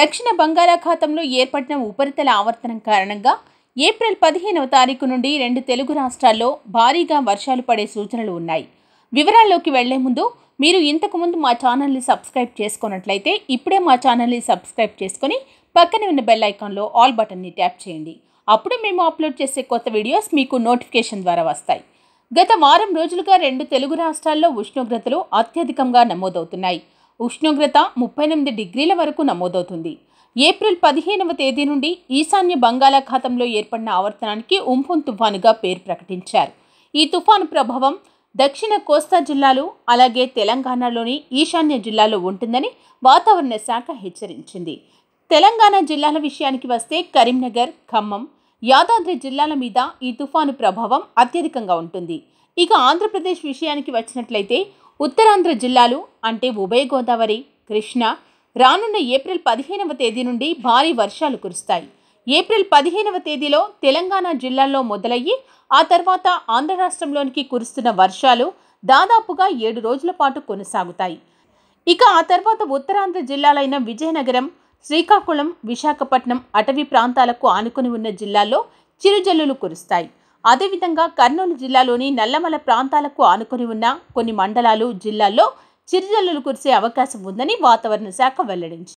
దక్షిణ బంగాళాఖాతంలో ఏర్పడిన ఉపరితల ఆవర్తనం కారణంగా ఏప్రిల్ పదిహేనవ తారీఖు నుండి రెండు తెలుగు రాష్ట్రాల్లో భారీగా వర్షాలు పడే సూచనలు ఉన్నాయి వివరాల్లోకి వెళ్లే ముందు మీరు ఇంతకుముందు మా ఛానల్ని సబ్స్క్రైబ్ చేసుకున్నట్లయితే ఇప్పుడే మా ఛానల్ని సబ్స్క్రైబ్ చేసుకుని పక్కనే ఉన్న బెల్ ఐకాన్లో ఆల్ బటన్ని ట్యాప్ చేయండి అప్పుడు మేము అప్లోడ్ చేసే కొత్త వీడియోస్ మీకు నోటిఫికేషన్ ద్వారా వస్తాయి గత వారం రోజులుగా రెండు తెలుగు రాష్ట్రాల్లో ఉష్ణోగ్రతలు అత్యధికంగా నమోదవుతున్నాయి ఉష్ణోగ్రత ముప్పై ఎనిమిది డిగ్రీల వరకు నమోదవుతుంది ఏప్రిల్ పదిహేనవ తేదీ నుండి ఈశాన్య బంగాళాఖాతంలో ఏర్పడిన ఆవర్తనానికి ఉంపున్ తుఫానుగా పేరు ప్రకటించారు ఈ తుఫాను ప్రభావం దక్షిణ కోస్తా జిల్లాలు అలాగే తెలంగాణలోని ఈశాన్య జిల్లాలో ఉంటుందని వాతావరణ శాఖ హెచ్చరించింది తెలంగాణ జిల్లాల విషయానికి వస్తే కరీంనగర్ ఖమ్మం యాదాద్రి జిల్లాల మీద ఈ తుఫాను ప్రభావం అత్యధికంగా ఉంటుంది ఇక ఆంధ్రప్రదేశ్ విషయానికి వచ్చినట్లయితే ఉత్తరాంధ్ర జిల్లాలు అంటే ఉభయ గోదావరి కృష్ణ రానున్న ఏప్రిల్ పదిహేనవ తేదీ నుండి భారీ వర్షాలు కురుస్తాయి ఏప్రిల్ పదిహేనవ తేదీలో తెలంగాణ జిల్లాల్లో మొదలయ్యి ఆ తర్వాత ఆంధ్ర రాష్ట్రంలోనికి కురుస్తున్న వర్షాలు దాదాపుగా ఏడు రోజుల పాటు కొనసాగుతాయి ఇక ఆ తర్వాత ఉత్తరాంధ్ర జిల్లాలైన విజయనగరం శ్రీకాకుళం విశాఖపట్నం అటవీ ప్రాంతాలకు ఆనుకుని ఉన్న జిల్లాల్లో చిరుజల్లులు కురుస్తాయి అదేవిధంగా కర్నూలు జిల్లాలోని నల్లమల ప్రాంతాలకు ఆనుకొని ఉన్న కొన్ని మండలాలు జిల్లాల్లో చిరుజల్లులు కురిసే అవకాశం ఉందని వాతావరణ శాఖ వెల్లడించింది